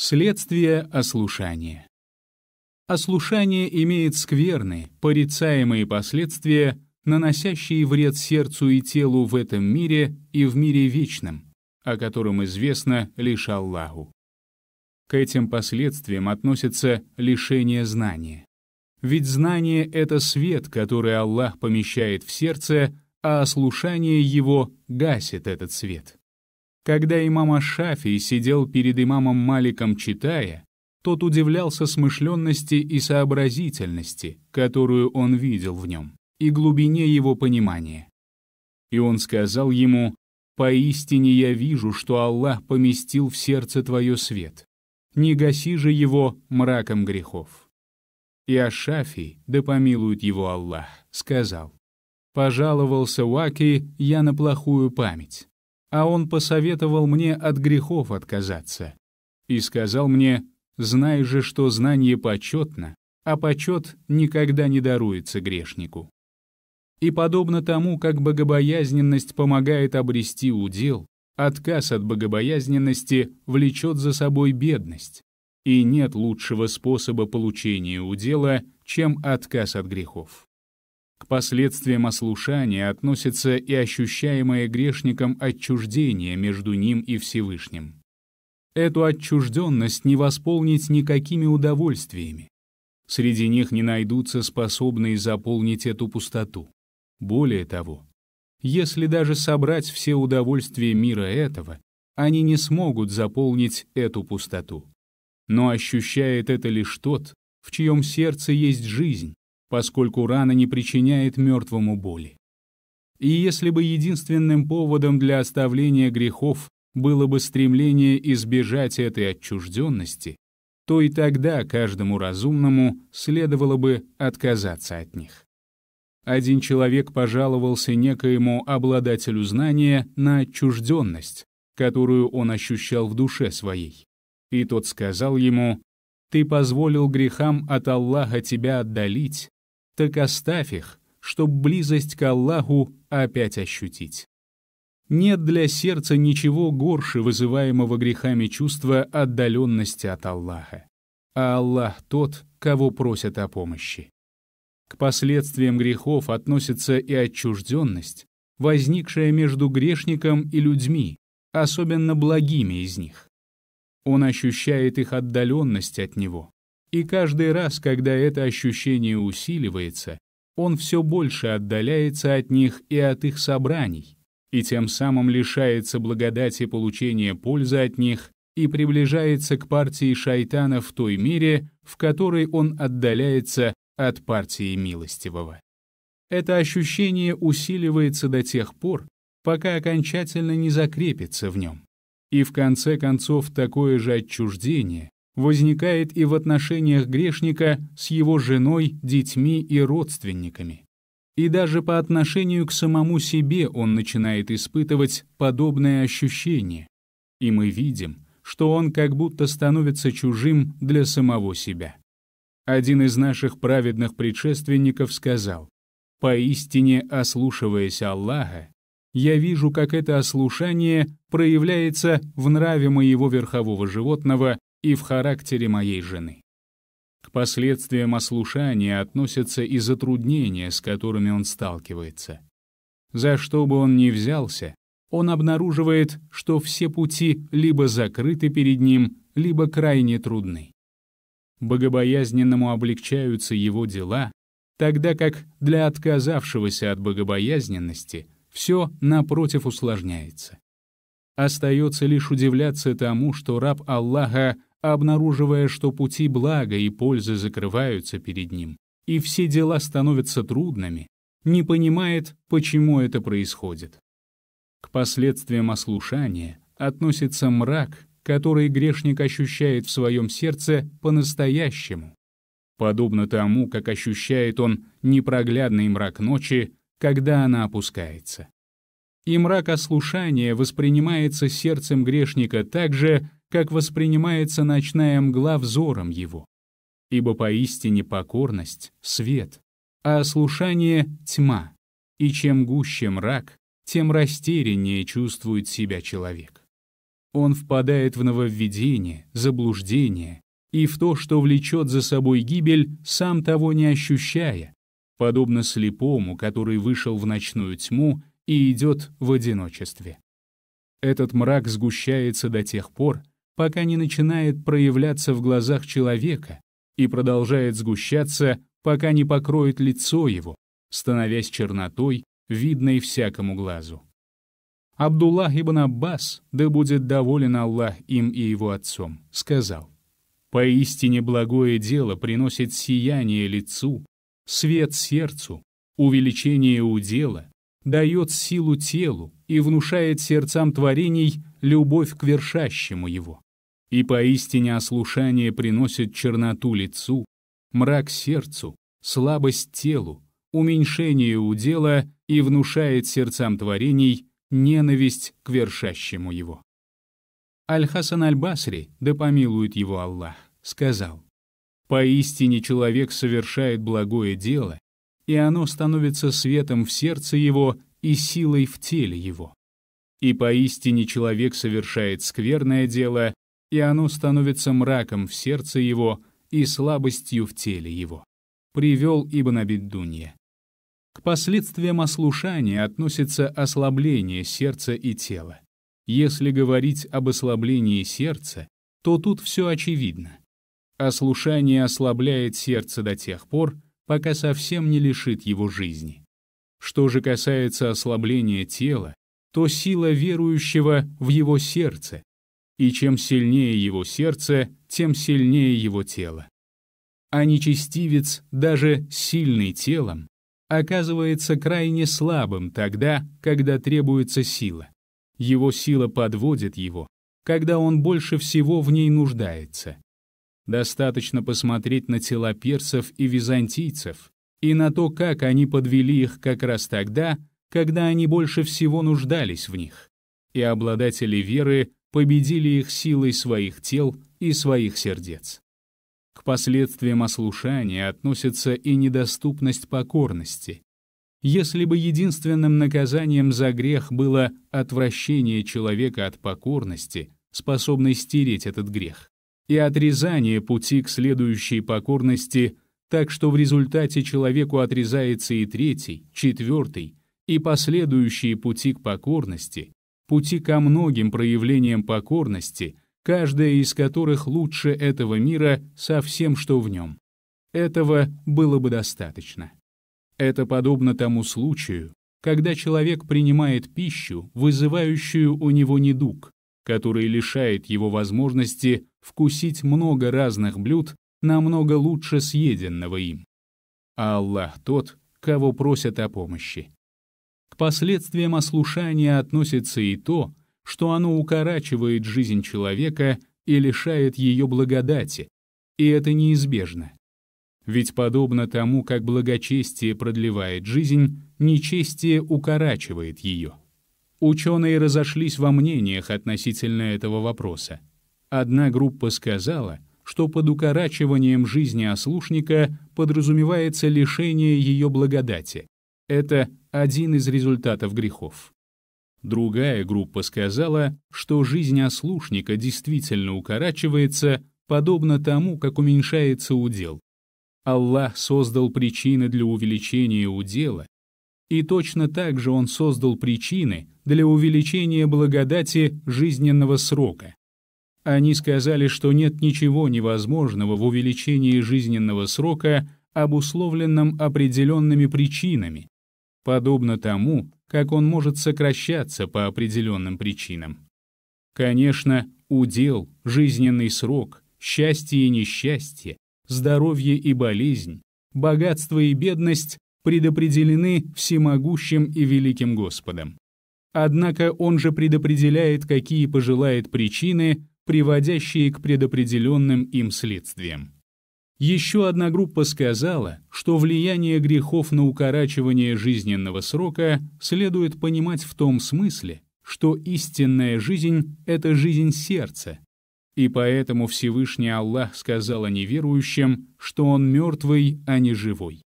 Следствие ослушания. Ослушание имеет скверные, порицаемые последствия, наносящие вред сердцу и телу в этом мире и в мире вечном, о котором известно лишь Аллаху. К этим последствиям относится лишение знания. Ведь знание — это свет, который Аллах помещает в сердце, а ослушание его гасит этот свет. Когда имам Ашафи сидел перед имамом Маликом читая, тот удивлялся смышленности и сообразительности, которую он видел в нем, и глубине его понимания. И он сказал ему, «Поистине я вижу, что Аллах поместил в сердце твое свет. Не гаси же его мраком грехов». И Ашафи, да помилует его Аллах, сказал, «Пожаловался Уаки я на плохую память а он посоветовал мне от грехов отказаться и сказал мне, «Знай же, что знание почетно, а почет никогда не даруется грешнику». И подобно тому, как богобоязненность помогает обрести удел, отказ от богобоязненности влечет за собой бедность, и нет лучшего способа получения удела, чем отказ от грехов. К последствиям ослушания относится и ощущаемое грешником отчуждение между ним и Всевышним. Эту отчужденность не восполнить никакими удовольствиями. Среди них не найдутся способные заполнить эту пустоту. Более того, если даже собрать все удовольствия мира этого, они не смогут заполнить эту пустоту. Но ощущает это лишь тот, в чьем сердце есть жизнь, поскольку рана не причиняет мертвому боли. И если бы единственным поводом для оставления грехов было бы стремление избежать этой отчужденности, то и тогда каждому разумному следовало бы отказаться от них. Один человек пожаловался некоему обладателю знания на отчужденность, которую он ощущал в душе своей. И тот сказал ему, «Ты позволил грехам от Аллаха тебя отдалить, так оставь их, чтоб близость к Аллаху опять ощутить. Нет для сердца ничего горше вызываемого грехами чувства отдаленности от Аллаха. А Аллах тот, кого просят о помощи. К последствиям грехов относится и отчужденность, возникшая между грешником и людьми, особенно благими из них. Он ощущает их отдаленность от него, и каждый раз, когда это ощущение усиливается, он все больше отдаляется от них и от их собраний, и тем самым лишается благодати получения пользы от них и приближается к партии шайтана в той мере, в которой он отдаляется от партии милостивого. Это ощущение усиливается до тех пор, пока окончательно не закрепится в нем. И в конце концов такое же отчуждение возникает и в отношениях грешника с его женой, детьми и родственниками. И даже по отношению к самому себе он начинает испытывать подобное ощущение. И мы видим, что он как будто становится чужим для самого себя. Один из наших праведных предшественников сказал, «Поистине, ослушиваясь Аллаха, я вижу, как это ослушание проявляется в нраве моего верхового животного и в характере моей жены. К последствиям ослушания относятся и затруднения, с которыми он сталкивается. За что бы он ни взялся, он обнаруживает, что все пути либо закрыты перед ним, либо крайне трудны. Богобоязненному облегчаются его дела, тогда как для отказавшегося от богобоязненности все, напротив, усложняется. Остается лишь удивляться тому, что раб Аллаха — обнаруживая, что пути блага и пользы закрываются перед ним, и все дела становятся трудными, не понимает, почему это происходит. К последствиям ослушания относится мрак, который грешник ощущает в своем сердце по-настоящему, подобно тому, как ощущает он непроглядный мрак ночи, когда она опускается. И мрак ослушания воспринимается сердцем грешника так же, как воспринимается ночная мгла взором его. Ибо поистине покорность — свет, а слушание — тьма, и чем гуще мрак, тем растеряннее чувствует себя человек. Он впадает в нововведение, заблуждение и в то, что влечет за собой гибель, сам того не ощущая, подобно слепому, который вышел в ночную тьму и идет в одиночестве. Этот мрак сгущается до тех пор, пока не начинает проявляться в глазах человека и продолжает сгущаться, пока не покроет лицо его, становясь чернотой, видной всякому глазу. Абдуллах ибн Аббас, да будет доволен Аллах им и его отцом, сказал, «Поистине благое дело приносит сияние лицу, свет сердцу, увеличение удела, дает силу телу и внушает сердцам творений любовь к вершащему его. И поистине ослушание приносит черноту лицу, мрак сердцу, слабость телу, уменьшение удела и внушает сердцам творений ненависть к вершащему его. Аль-Хасан Аль-Басри, да помилует его Аллах, сказал, «Поистине человек совершает благое дело, и оно становится светом в сердце его и силой в теле его. И поистине человек совершает скверное дело, и оно становится мраком в сердце его и слабостью в теле его. Привел Ибн Абиддунья. К последствиям ослушания относится ослабление сердца и тела. Если говорить об ослаблении сердца, то тут все очевидно. Ослушание ослабляет сердце до тех пор, пока совсем не лишит его жизни. Что же касается ослабления тела, то сила верующего в его сердце, и чем сильнее его сердце, тем сильнее его тело. А нечестивец, даже сильный телом, оказывается крайне слабым тогда, когда требуется сила. Его сила подводит его, когда он больше всего в ней нуждается. Достаточно посмотреть на тела персов и византийцев и на то, как они подвели их как раз тогда, когда они больше всего нуждались в них. И обладатели веры победили их силой своих тел и своих сердец. К последствиям ослушания относится и недоступность покорности. Если бы единственным наказанием за грех было отвращение человека от покорности, способной стереть этот грех, и отрезание пути к следующей покорности, так что в результате человеку отрезается и третий, четвертый, и последующие пути к покорности, пути ко многим проявлениям покорности, каждая из которых лучше этого мира со всем, что в нем. Этого было бы достаточно. Это подобно тому случаю, когда человек принимает пищу, вызывающую у него недуг, который лишает его возможности вкусить много разных блюд, намного лучше съеденного им. А Аллах тот, кого просят о помощи. К последствиям ослушания относится и то, что оно укорачивает жизнь человека и лишает ее благодати, и это неизбежно. Ведь подобно тому, как благочестие продлевает жизнь, нечестие укорачивает ее. Ученые разошлись во мнениях относительно этого вопроса. Одна группа сказала, что под укорачиванием жизни ослушника подразумевается лишение ее благодати, это один из результатов грехов. Другая группа сказала, что жизнь ослушника действительно укорачивается, подобно тому, как уменьшается удел. Аллах создал причины для увеличения удела, и точно так же Он создал причины для увеличения благодати жизненного срока. Они сказали, что нет ничего невозможного в увеличении жизненного срока, обусловленном определенными причинами, подобно тому, как он может сокращаться по определенным причинам. Конечно, удел, жизненный срок, счастье и несчастье, здоровье и болезнь, богатство и бедность предопределены всемогущим и великим Господом. Однако он же предопределяет, какие пожелает причины, приводящие к предопределенным им следствиям. Еще одна группа сказала, что влияние грехов на укорачивание жизненного срока следует понимать в том смысле, что истинная жизнь — это жизнь сердца, и поэтому Всевышний Аллах сказал о неверующем, что он мертвый, а не живой.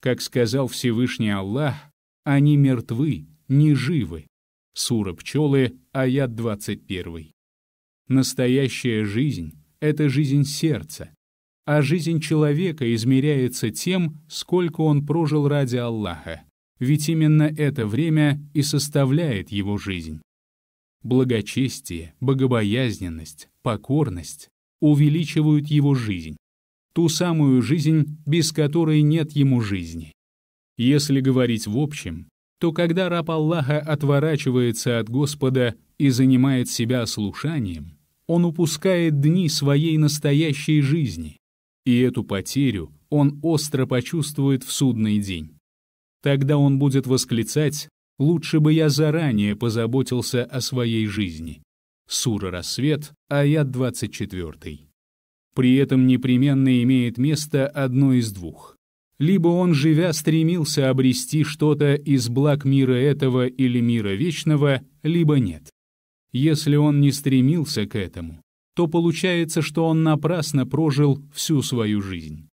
Как сказал Всевышний Аллах, они мертвы, не живы. Сура пчелы, аят 21. Настоящая жизнь — это жизнь сердца, а жизнь человека измеряется тем, сколько он прожил ради Аллаха, ведь именно это время и составляет его жизнь. Благочестие, богобоязненность, покорность увеличивают его жизнь, ту самую жизнь, без которой нет ему жизни. Если говорить в общем, то когда раб Аллаха отворачивается от Господа и занимает себя слушанием, он упускает дни своей настоящей жизни, и эту потерю он остро почувствует в судный день. Тогда он будет восклицать «Лучше бы я заранее позаботился о своей жизни». Сура «Рассвет», аят 24. При этом непременно имеет место одно из двух. Либо он, живя, стремился обрести что-то из благ мира этого или мира вечного, либо нет. Если он не стремился к этому, то получается, что он напрасно прожил всю свою жизнь.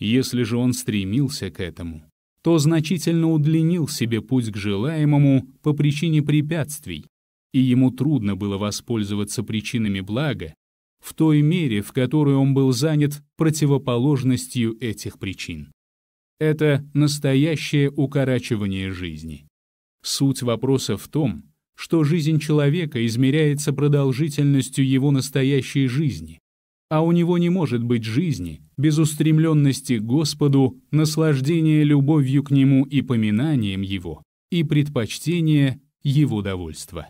Если же он стремился к этому, то значительно удлинил себе путь к желаемому по причине препятствий, и ему трудно было воспользоваться причинами блага в той мере, в которой он был занят противоположностью этих причин. Это настоящее укорачивание жизни. Суть вопроса в том, что жизнь человека измеряется продолжительностью его настоящей жизни, а у него не может быть жизни без устремленности к Господу, наслаждения любовью к Нему и поминанием Его, и предпочтения Его довольства.